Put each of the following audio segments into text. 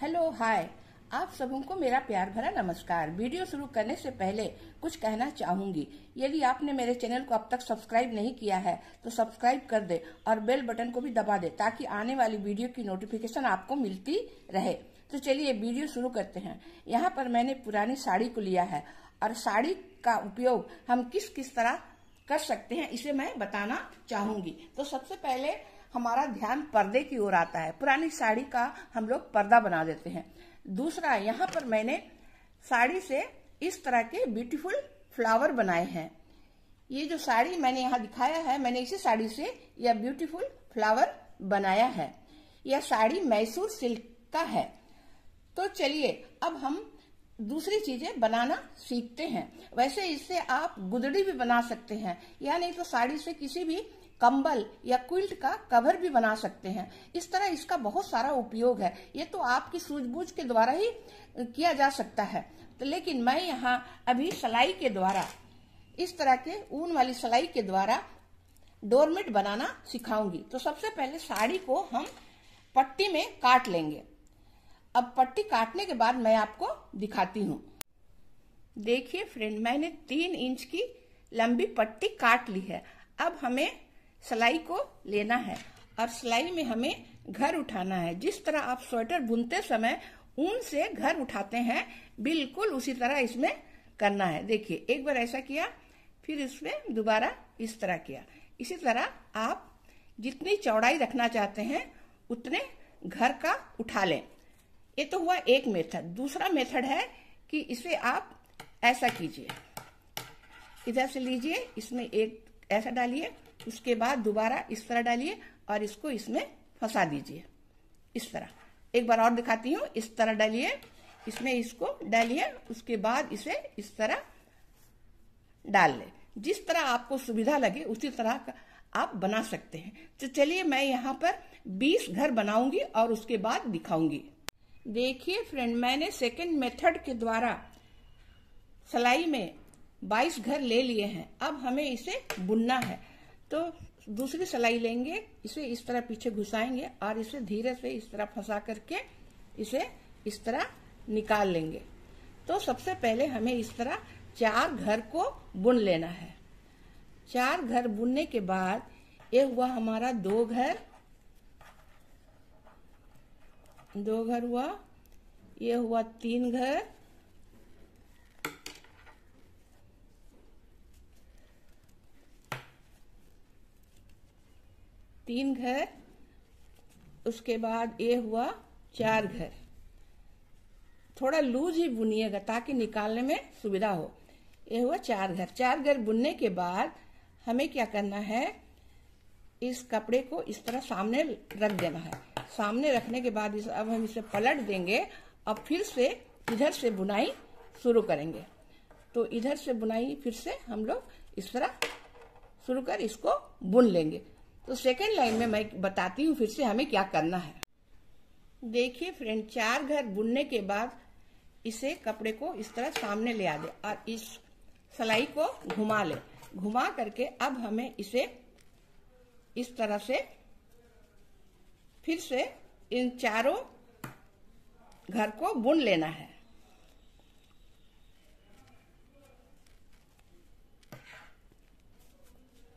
hello hi आप सब को मेरा प्यार भरा नमस्कार वीडियो शुरू करने से पहले कुछ कहना चाहूंगी यदि आपने मेरे चैनल को अब तक सब्सक्राइब नहीं किया है तो सब्सक्राइब कर दे और बेल बटन को भी दबा दे ताकि आने वाली वीडियो की नोटिफिकेशन आपको मिलती रहे तो चलिए वीडियो शुरू करते हैं यहाँ पर मैंने पुरानी साड़ी को लिया है और साड़ी का उपयोग हम किस किस तरह कर सकते हैं इसे मैं बताना चाहूंगी तो सबसे पहले हमारा ध्यान पर्दे की ओर आता है पुरानी साड़ी का हम लोग पर्दा बना देते हैं दूसरा यहाँ पर मैंने साड़ी से इस तरह के ब्यूटीफुल फ्लावर बनाए हैं ये जो साड़ी मैंने यहाँ दिखाया है मैंने इसी साड़ी से यह ब्यूटीफुल फ्लावर बनाया है यह साड़ी मैसूर सिल्क का है तो चलिए अब हम दूसरी चीजें बनाना सीखते हैं वैसे इससे आप गुदड़ी भी बना सकते हैं या नहीं तो साड़ी से किसी भी कंबल या क्विल्ट का कवर भी बना सकते हैं इस तरह इसका बहुत सारा उपयोग है ये तो आपकी सूझबूझ के द्वारा ही किया जा सकता है तो लेकिन मैं यहाँ अभी सलाई के द्वारा इस तरह के ऊन वाली सलाई के द्वारा डोरमेट बनाना सिखाऊंगी तो सबसे पहले साड़ी को हम पट्टी में काट लेंगे अब पट्टी काटने के बाद मैं आपको दिखाती हूँ देखिए फ्रेंड मैंने तीन इंच की लंबी पट्टी काट ली है अब हमें सिलाई को लेना है और सिलाई में हमें घर उठाना है जिस तरह आप स्वेटर बुनते समय ऊन से घर उठाते हैं बिल्कुल उसी तरह इसमें करना है देखिए एक बार ऐसा किया फिर इसमें दोबारा इस तरह किया इसी तरह आप जितनी चौड़ाई रखना चाहते हैं उतने घर का उठा लें ये तो हुआ एक मेथड दूसरा मेथड है कि इसे आप ऐसा कीजिए इधर से लीजिए इसमें एक ऐसा डालिए उसके बाद दोबारा इस तरह डालिए और इसको इसमें फंसा दीजिए इस तरह एक बार और दिखाती हूँ इस तरह डालिए इसमें इसको डालिए उसके बाद इसे इस तरह डाल ले जिस तरह आपको सुविधा लगे उसी तरह का आप बना सकते हैं तो चलिए मैं यहाँ पर 20 घर बनाऊंगी और उसके बाद दिखाऊंगी देखिए फ्रेंड मैंने सेकंड मेथड के द्वारा सलाई में 22 घर ले लिए हैं अब हमें इसे बुनना है तो दूसरी सलाई लेंगे इसे इस तरह पीछे घुसाएंगे और इसे धीरे से इस तरह फंसा करके इसे इस तरह निकाल लेंगे तो सबसे पहले हमें इस तरह चार घर को बुन लेना है चार घर बुनने के बाद ये हुआ हमारा दो घर दो घर हुआ ये हुआ तीन घर तीन घर उसके बाद ये हुआ चार घर थोड़ा लूज ही बुनिएगा ताकि निकालने में सुविधा हो ये हुआ चार घर चार घर बुनने के बाद हमें क्या करना है इस कपड़े को इस तरह सामने रख देना है सामने रखने के बाद इस अब हम इसे पलट देंगे अब फिर से इधर से बुनाई शुरू करेंगे तो इधर से बुनाई फिर से हम लोग इस तरह शुरू कर इसको बुन लेंगे तो सेकेंड लाइन में मैं बताती हूँ फिर से हमें क्या करना है देखिए फ्रेंड चार घर बुनने के बाद इसे कपड़े को इस तरह सामने ले आ दे और इस सलाई को घुमा ले घुमा करके अब हमें इसे इस तरह से फिर से इन चारों घर को बुन लेना है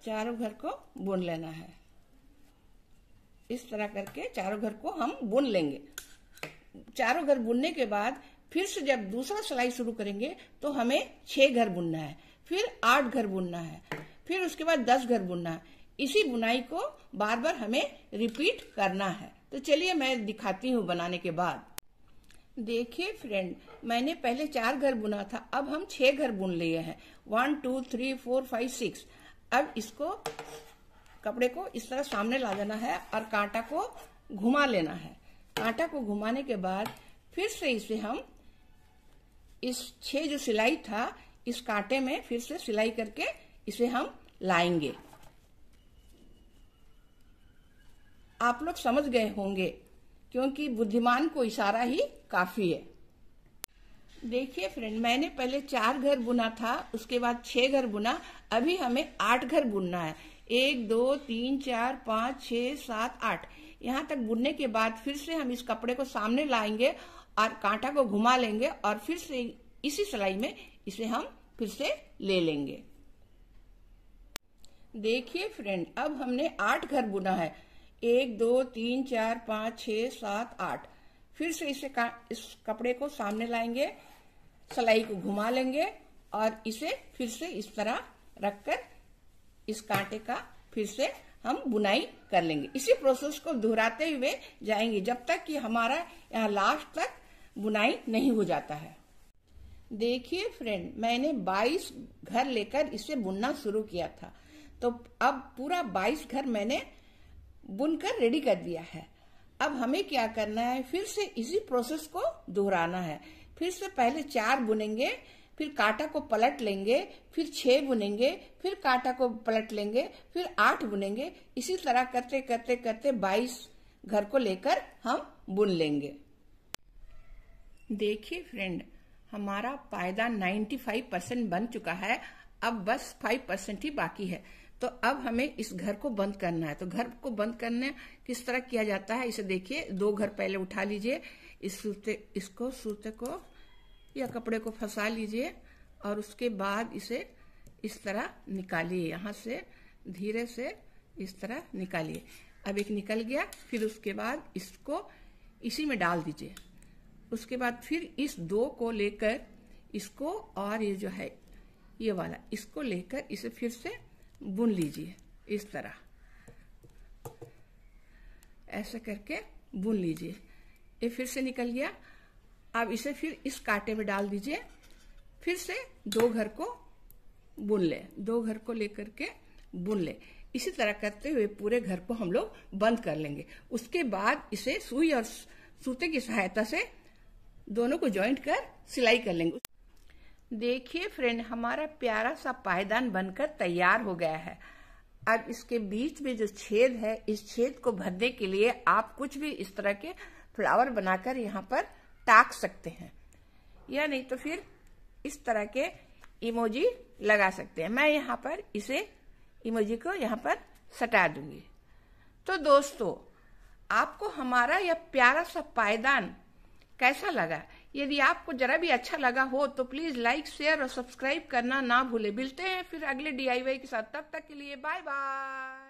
चारों घर को बुन लेना है इस तरह करके चारों घर को हम बुन लेंगे चारों घर बुनने के बाद फिर से जब दूसरा सिलाई शुरू करेंगे तो हमें छह घर बुनना है फिर आठ घर बुनना है फिर उसके बाद दस घर बुनना है इसी बुनाई को बार बार हमें रिपीट करना है तो चलिए मैं दिखाती हूँ बनाने के बाद देखिए फ्रेंड मैंने पहले चार घर बुना था अब हम छह घर बुन लिए हैं one two three four five six अब इसको कपड़े को इस तरह सामने ला जाना है और कांटा को घुमा लेना है कांटा को घुमाने के बाद फिर से इसे हम इस छह जो सिलाई था इस कांटे में फिर से सिलाई करके इसे हम लाएंगे आप लोग समझ गए होंगे क्योंकि बुद्धिमान को इशारा ही काफी है देखिए फ्रेंड मैंने पहले चार घर बुना था उसके बाद छह घर बुना अभी हमें आठ घर बुनना है एक दो तीन चार पाँच छ सात आठ यहाँ तक बुनने के बाद फिर से हम इस कपड़े को सामने लाएंगे और कांटा को घुमा लेंगे और फिर से इसी सिलाई में इसे हम फिर से ले लेंगे देखिए फ्रेंड अब हमने आठ घर बुना है एक दो तीन चार पाँच छ सात आठ फिर से इसे इस कपड़े को सामने लाएंगे सिलाई को घुमा लेंगे और इसे फिर से इस तरह रखकर इस कांटे का फिर से हम बुनाई कर लेंगे इसी प्रोसेस को दोहराते हुए जाएंगे जब तक कि हमारा यहाँ लास्ट तक बुनाई नहीं हो जाता है देखिए फ्रेंड मैंने 22 घर लेकर इसे बुनना शुरू किया था तो अब पूरा 22 घर मैंने बुनकर रेडी कर दिया है अब हमें क्या करना है फिर से इसी प्रोसेस को दोहराना है फिर से पहले चार बुनेंगे फिर काटा को पलट लेंगे फिर छह बुनेंगे फिर कांटा को पलट लेंगे फिर आठ बुनेंगे इसी तरह करते करते करते बाईस घर को लेकर हम बुन लेंगे देखिए फ्रेंड हमारा पायदान 95 परसेंट बन चुका है अब बस 5 परसेंट ही बाकी है तो अब हमें इस घर को बंद करना है तो घर को बंद करने किस तरह किया जाता है इसे देखिए दो घर पहले उठा लीजिए इस सूते इसको सूते को या कपड़े को फंसा लीजिए और उसके बाद इसे इस तरह निकालिए यहाँ से धीरे से इस तरह निकालिए अब एक निकल गया फिर उसके बाद इसको इसी में डाल दीजिए उसके बाद फिर इस दो को लेकर इसको और ये जो है ये वाला इसको लेकर इसे फिर से बुन लीजिए इस तरह ऐसे करके बुन लीजिए ये फिर से निकल गया अब इसे फिर इस कांटे में डाल दीजिए फिर से दो घर को बुन ले दो घर को लेकर के बुन ले इसी तरह करते हुए पूरे घर को हम लोग बंद कर लेंगे उसके बाद इसे सुई और सूते की सहायता से दोनों को ज्वाइंट कर सिलाई कर लेंगे देखिए फ्रेंड हमारा प्यारा सा पायदान बनकर तैयार हो गया है अब इसके बीच में जो छेद है इस छेद को भरने के लिए आप कुछ भी इस तरह के फ्लावर बनाकर यहाँ पर ताक सकते हैं या नहीं तो फिर इस तरह के इमोजी लगा सकते हैं मैं यहाँ पर इसे इमोजी को यहाँ पर सटा दूंगी तो दोस्तों आपको हमारा यह प्यारा सा पायदान कैसा लगा यदि आपको जरा भी अच्छा लगा हो तो प्लीज लाइक शेयर और सब्सक्राइब करना ना भूले मिलते हैं फिर अगले डीआईवाई के साथ तब तक के लिए बाय बाय